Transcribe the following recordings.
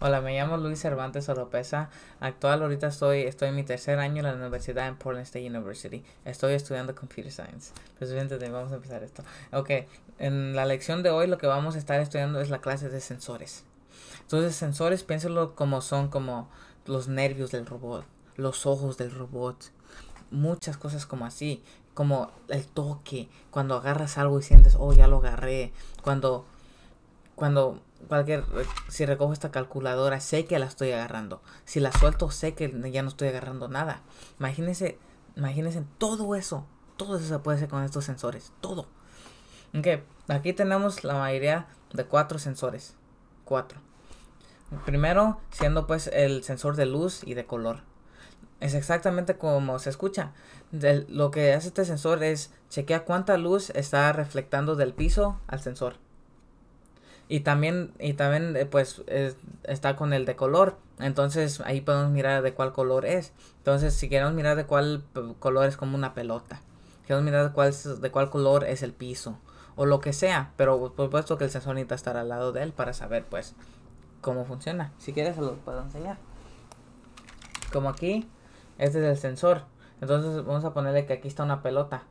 Hola, me llamo Luis Cervantes Oropesa. Actual ahorita estoy, estoy en mi tercer año en la universidad en Portland State University. Estoy estudiando Computer Science. Presidente, vamos a empezar esto. Ok, en la lección de hoy lo que vamos a estar estudiando es la clase de sensores. Entonces, sensores, piénselo como son como los nervios del robot, los ojos del robot, muchas cosas como así, como el toque, cuando agarras algo y sientes, oh, ya lo agarré, cuando cuando cualquier si recojo esta calculadora sé que la estoy agarrando si la suelto sé que ya no estoy agarrando nada imagínense imagínense todo eso todo eso se puede hacer con estos sensores todo Ok, aquí tenemos la mayoría de cuatro sensores cuatro primero siendo pues el sensor de luz y de color es exactamente como se escucha. lo que hace este sensor es chequear cuánta luz está reflectando del piso al sensor. Y también, y también eh, pues está con el de color. Entonces ahí podemos mirar de cuál color es. Entonces si queremos mirar de cuál color es como una pelota. Queremos mirar de cuál, de cuál color es el piso. O lo que sea. Pero por supuesto que el sensor necesita estar al lado de él para saber pues cómo funciona. Si quieres se lo puedo enseñar. Como aquí. Este es el sensor. Entonces vamos a ponerle que aquí está una pelota.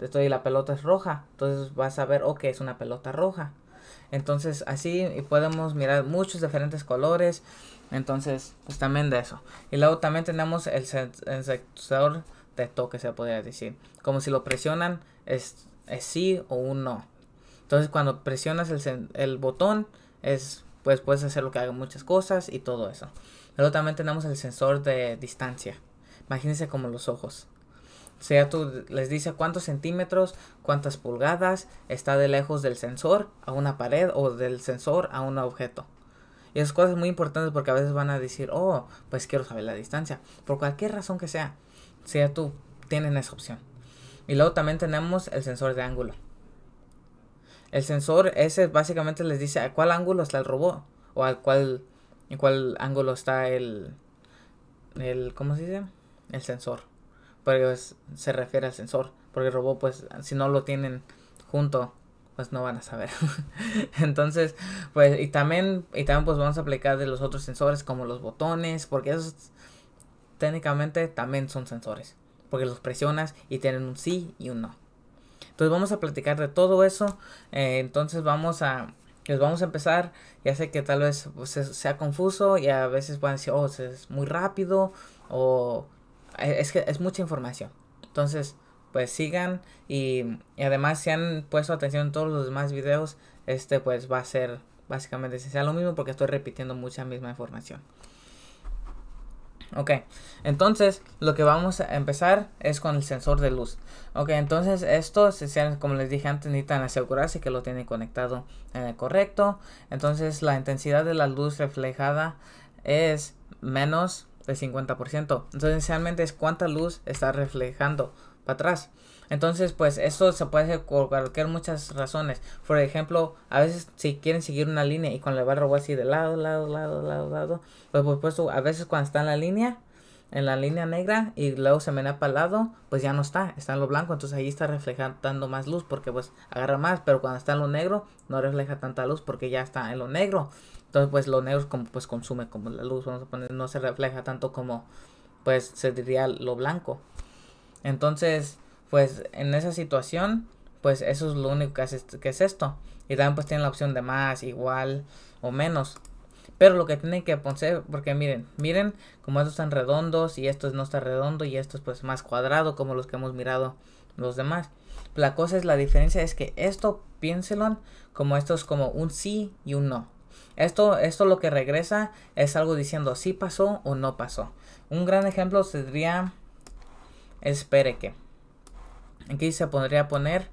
Esto y la pelota es roja. Entonces vas a ver, que es una pelota roja. Entonces así podemos mirar muchos diferentes colores. Entonces, pues también de eso. Y luego también tenemos el, sensor de toque, se podría decir. Como si lo presionan, es, sí o un no. Entonces, cuando presionas el, el, botón, es, pues puedes hacer lo que haga muchas cosas y todo eso. Luego también tenemos el sensor de distancia. Imagínense como los ojos sea tú les dice cuántos centímetros, cuántas pulgadas está de lejos del sensor a una pared o del sensor a un objeto. Y esas cosas muy importantes porque a veces van a decir, oh, pues quiero saber la distancia. Por cualquier razón que sea, sea tú, tienen esa opción. Y luego también tenemos el sensor de ángulo. El sensor ese básicamente les dice a cuál ángulo está el robot o a cuál, en cuál ángulo está el, el, ¿cómo se dice? El sensor pero se refiere al sensor, porque el robot pues si no lo tienen junto pues no van a saber. Entonces, pues y también y también pues vamos a aplicar de los otros sensores como los botones, porque esos técnicamente también son sensores, porque los presionas y tienen un sí y un no. Entonces vamos a platicar de todo eso. Eh, entonces vamos a pues vamos a empezar. Ya sé que tal vez pues, sea confuso y a veces pueden decir, oh, es muy rápido o eh, es que es mucha información. Entonces, pues sigan y, además si han puesto atención en todos los demás videos, este pues va a ser básicamente sea lo mismo porque estoy repitiendo mucha misma información. Ok, entonces lo que vamos a empezar es con el sensor de luz. Ok, entonces esto como les dije antes, necesitan asegurarse que lo tienen conectado en eh, el correcto. Entonces la intensidad de la luz reflejada es menos el 50%. Entonces, realmente es cuánta luz está reflejando para atrás. Entonces, pues eso se puede hacer por cualquier muchas razones. Por ejemplo, a veces si quieren seguir una línea y con la barra así de lado, lado, lado, lado, lado, pues por supuesto, a veces cuando está en la línea, en la línea negra y luego se me para el lado, pues ya no está, está en lo blanco, entonces ahí está reflejando más luz porque pues agarra más, pero cuando está en lo negro no refleja tanta luz porque ya está en lo negro. Entonces pues lo negro como, pues consume como la luz, no se refleja tanto como pues se diría lo blanco. Entonces pues en esa situación pues eso es lo único que, que es esto. Y también pues tiene la opción de más, igual o menos. Pero lo que tienen que poner, porque miren, miren como estos están redondos y estos no está redondo y estos pues más cuadrado como los que hemos mirado los demás. La cosa es, la diferencia es que esto, piénselo como esto es como un sí y un no. Esto, esto lo que regresa es algo diciendo si pasó o no pasó. Un gran ejemplo sería, espere que. Aquí se podría poner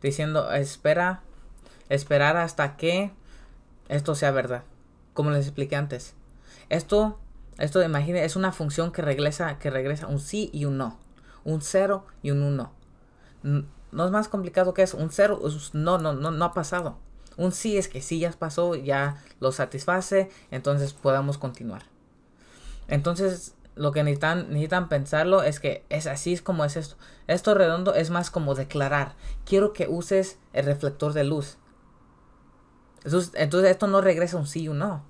diciendo espera, esperar hasta que esto sea verdad como les expliqué antes. Esto, esto imagine, es una función que regresa, que regresa un sí y un no. Un cero y un uno. No es más complicado que eso. Un cero no, no, no, no ha pasado. Un sí es que sí ya pasó, ya lo satisface, entonces podamos continuar. Entonces, lo que necesitan, necesitan pensarlo es que es así es como es esto. Esto redondo es más como declarar. Quiero que uses el reflector de luz. Entonces, esto no regresa un sí o no.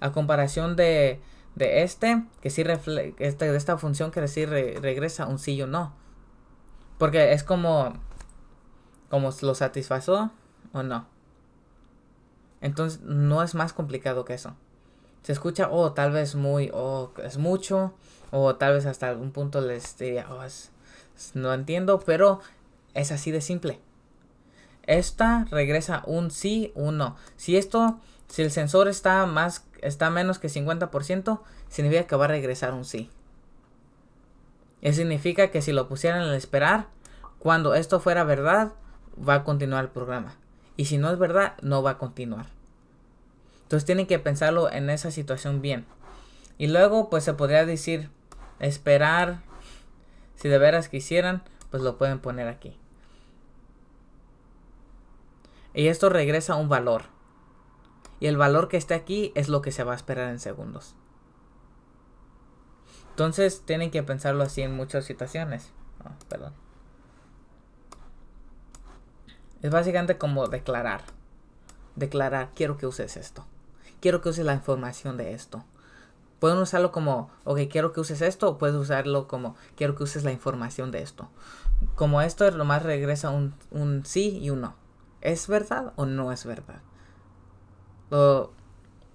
A comparación de, de este, que sí refle este, de esta función que sí regresa un sí o no. Porque es como, como lo satisfazó o no. Entonces no es más complicado que eso. Se escucha, o oh, tal vez muy, oh, es mucho, o tal vez hasta algún punto les diría, oh, no entiendo, pero es así de simple. Esta regresa un sí, un no. Si esto, si el sensor está más, está menos que 50%, significa que va a regresar un sí. Eso significa que si lo pusieran al esperar, cuando esto fuera verdad, va a continuar el programa. Y si no es verdad, no va a continuar. Entonces tienen que pensarlo en esa situación bien. Y luego, pues se podría decir, esperar. Si de veras quisieran, pues lo pueden poner aquí. Y esto regresa un valor. Y el valor que está aquí es lo que se va a esperar en segundos. Entonces tienen que pensarlo así en muchas situaciones. perdón. Es básicamente como declarar. Declarar, quiero que uses esto. Quiero que uses la información de esto. Pueden usarlo como, ok, quiero que uses esto, o puedes usarlo como, quiero que uses la información de esto. Como esto, lo más regresa un, un sí y un no. ¿Es verdad o no es verdad?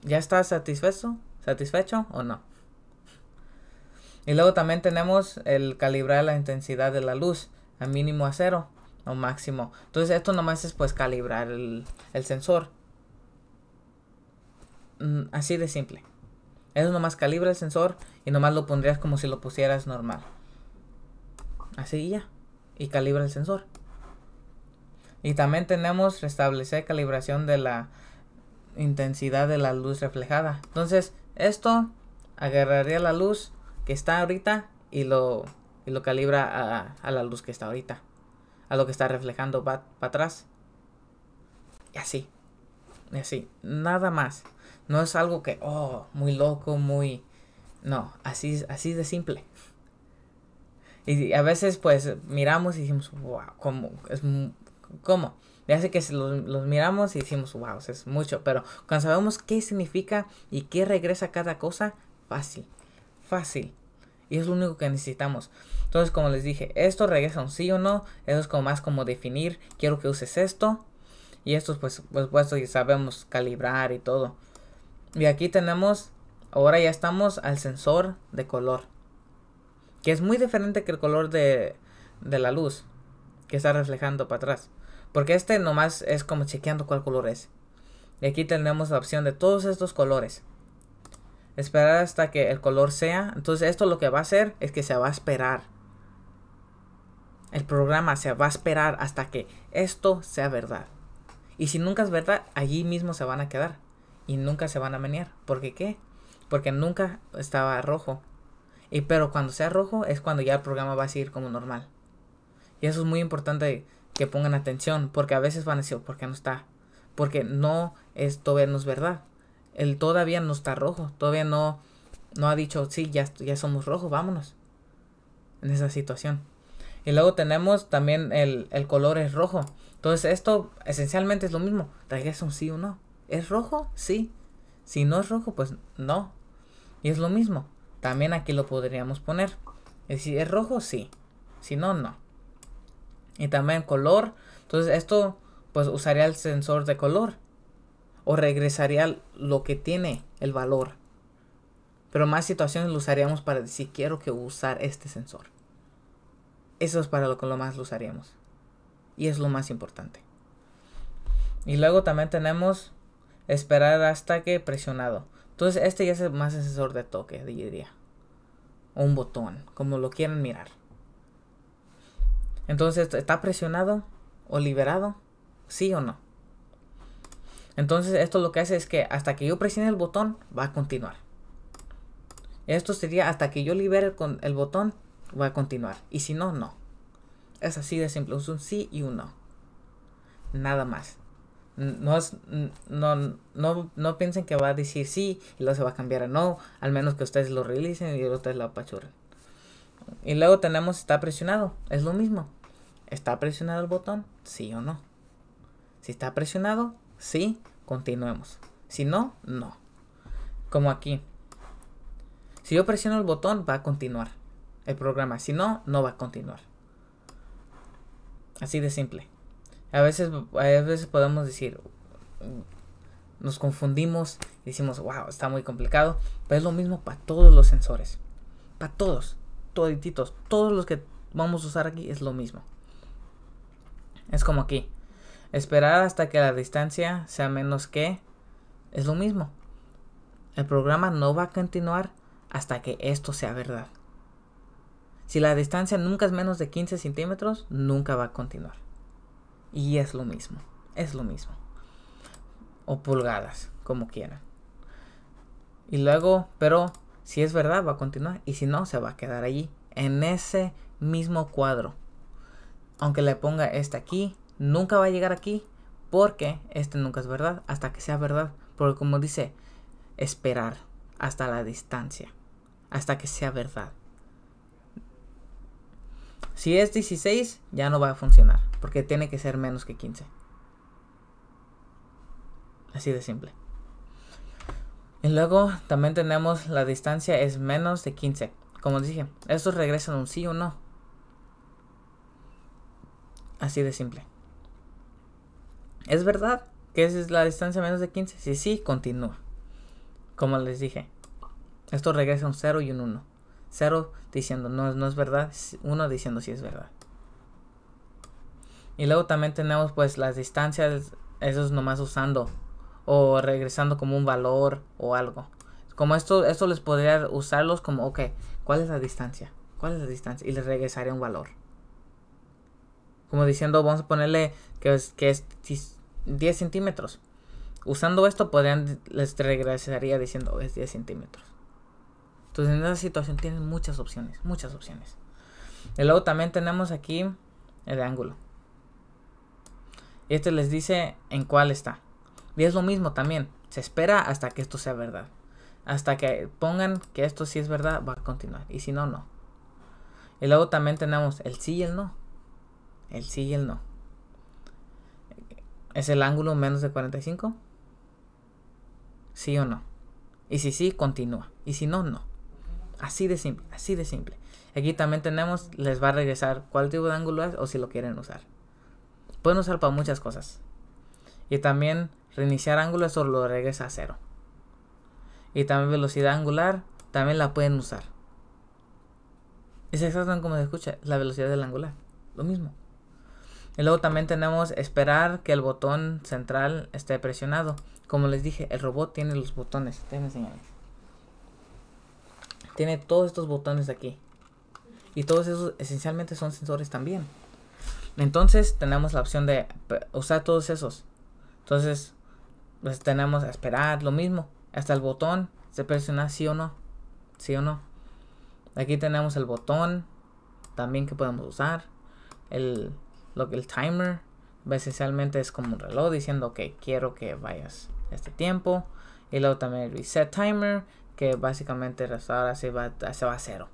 ¿Ya estás satisfecho? ¿Satisfecho o no? Y luego también tenemos el calibrar la intensidad de la luz a mínimo a cero o máximo. Entonces esto nomás es pues calibrar el, sensor. Mm, así de simple. Eso nomás calibra el sensor y nomás lo pondrías como si lo pusieras normal. Así ya. Y calibra el sensor. Y también tenemos restablecer calibración de la intensidad de la luz reflejada. Entonces, esto agarraría la luz que está ahorita y lo, y lo calibra a, a, la luz que está ahorita. A lo que está reflejando para atrás. Y así. Y así. Nada más. No es algo que, oh, muy loco, muy... No, así, así de simple. Y a veces pues miramos y dijimos, wow, como es cómo. Ya sé que los, los miramos y decimos, wow, es mucho, pero cuando sabemos qué significa y qué regresa cada cosa, fácil, fácil. Y es lo único que necesitamos. Entonces, como les dije, esto regresa un sí o no. Eso es como más como definir, quiero que uses esto. Y esto, pues, pues, pues, sabemos calibrar y todo. Y aquí tenemos, ahora ya estamos al sensor de color. Que es muy diferente que el color de, de la luz que está reflejando para atrás. Porque este nomás es como chequeando cuál color es. Y aquí tenemos la opción de todos estos colores. Esperar hasta que el color sea. Entonces esto lo que va a hacer es que se va a esperar. El programa se va a esperar hasta que esto sea verdad. Y si nunca es verdad, allí mismo se van a quedar. Y nunca se van a menear. ¿Por qué qué? Porque nunca estaba rojo. Y pero cuando sea rojo es cuando ya el programa va a seguir como normal. Y eso es muy importante que pongan atención, porque a veces van a decir, ¿por qué no está? Porque no es, todavía no es verdad. Él todavía no está rojo, todavía no, no ha dicho, sí, ya, ya somos rojos, vámonos. En esa situación. Y luego tenemos también el, el color es rojo. Entonces esto esencialmente es lo mismo. Regresa un sí o no. ¿Es rojo? Sí. Si no es rojo, pues no. Y es lo mismo. También aquí lo podríamos poner. Es si ¿es rojo? Sí. Si no, no y también color. Entonces esto pues usaría el sensor de color o regresaría lo que tiene el valor. Pero más situaciones lo usaríamos para decir quiero que usar este sensor. Eso es para lo que lo más lo usaríamos. Y es lo más importante. Y luego también tenemos esperar hasta que presionado. Entonces este ya es más el sensor de toque, diría. O un botón, como lo quieran mirar. Entonces, ¿está presionado o liberado? ¿Sí o no? Entonces, esto lo que hace es que hasta que yo presione el botón, va a continuar. Esto sería hasta que yo libere con el botón, va a continuar. Y si no, no. Es así de simple. Es un sí y un no. Nada más. No, es, no, piensen que va a decir sí y luego se va a cambiar a no, al menos que ustedes lo realicen y ustedes lo apachurren. Y luego tenemos está presionado, es lo mismo. ¿Está presionado el botón? Sí o no. Si está presionado, sí, continuemos. Si no, no. Como aquí. Si yo presiono el botón, va a continuar el programa. Si no, no va a continuar. Así de simple. A veces, a veces podemos decir, nos confundimos y decimos, wow, está muy complicado. Pero es lo mismo para todos los sensores. Para todos, todititos, todos los que vamos a usar aquí es lo mismo. Es como aquí. Esperar hasta que la distancia sea menos que es lo mismo. El programa no va a continuar hasta que esto sea verdad. Si la distancia nunca es menos de 15 centímetros, nunca va a continuar. Y es lo mismo, es lo mismo. O pulgadas, como quieran. Y luego, pero si es verdad, va a continuar. Y si no, se va a quedar allí, en ese mismo cuadro aunque le ponga este aquí, nunca va a llegar aquí porque este nunca es verdad hasta que sea verdad. Porque como dice, esperar hasta la distancia, hasta que sea verdad. Si es 16, ya no va a funcionar, porque tiene que ser menos que 15. Así de simple. Y luego también tenemos la distancia es menos de 15. Como dije, estos regresan un sí o no. Así de simple. ¿Es verdad que esa es la distancia menos de 15? Sí, sí, continúa. Como les dije, esto regresa un 0 y un 1. 0 diciendo no, no es verdad, 1 diciendo sí es verdad. Y luego también tenemos pues las distancias, eso es nomás usando o regresando como un valor o algo. Como esto, esto les podría usarlos como, ok, ¿cuál es la distancia? ¿Cuál es la distancia? Y les regresaría un valor. Como diciendo, vamos a ponerle que es, que es 10 centímetros. Usando esto, podrían, les regresaría diciendo, es 10 centímetros. Entonces, en esa situación tienen muchas opciones, muchas opciones. Y luego también tenemos aquí el ángulo. Y este les dice en cuál está. Y es lo mismo también. Se espera hasta que esto sea verdad. Hasta que pongan que esto sí es verdad, va a continuar. Y si no, no. Y luego también tenemos el sí y el no el sí y el no. ¿Es el ángulo menos de 45? ¿Sí o no? Y si sí, continúa. Y si no, no. Así de simple, así de simple. Aquí también tenemos, les va a regresar cuál tipo de ángulo es o si lo quieren usar. Pueden usar para muchas cosas. Y también reiniciar ángulo, eso lo regresa a cero. Y también velocidad angular, también la pueden usar. Es exactamente como se escucha, la velocidad del angular. Lo mismo. Y luego también tenemos esperar que el botón central esté presionado. Como les dije, el robot tiene los botones. Tiene todos estos botones aquí. Y todos esos esencialmente son sensores también. Entonces tenemos la opción de usar todos esos. Entonces, pues tenemos a esperar lo mismo. Hasta el botón se presiona sí o no. Sí o no. Aquí tenemos el botón también que podemos usar. El, lo que el timer esencialmente es como un reloj diciendo que quiero que vayas este tiempo y luego también el reset timer que básicamente ahora se va, se va a cero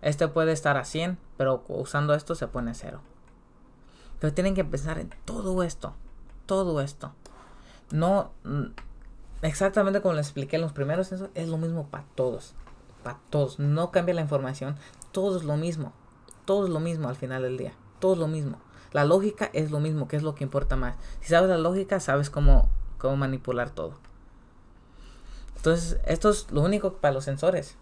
este puede estar a 100 pero usando esto se pone a cero pero tienen que pensar en todo esto todo esto no exactamente como les expliqué en los primeros es lo mismo para todos para todos no cambia la información todo es lo mismo todo es lo mismo al final del día todo es lo mismo. La lógica es lo mismo, que es lo que importa más. Si sabes la lógica, sabes cómo, cómo manipular todo. Entonces, esto es lo único para los sensores.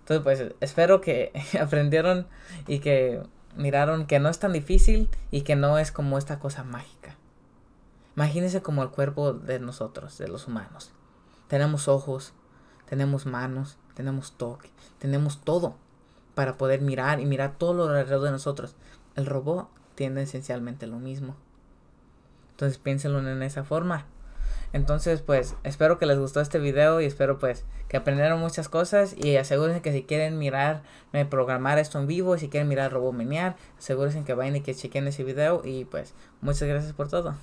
Entonces, pues espero que aprendieron y que miraron que no es tan difícil y que no es como esta cosa mágica. Imagínense como el cuerpo de nosotros, de los humanos. Tenemos ojos, tenemos manos, tenemos toque, tenemos todo para poder mirar y mirar todo lo alrededor de nosotros el robot tiene esencialmente lo mismo. Entonces piénsenlo en esa forma. Entonces pues espero que les gustó este video y espero pues que aprendieron muchas cosas y asegúrense que si quieren mirar, programar esto en vivo, si quieren mirar Robot Menear, asegúrense que vayan y que chequen ese video y pues muchas gracias por todo.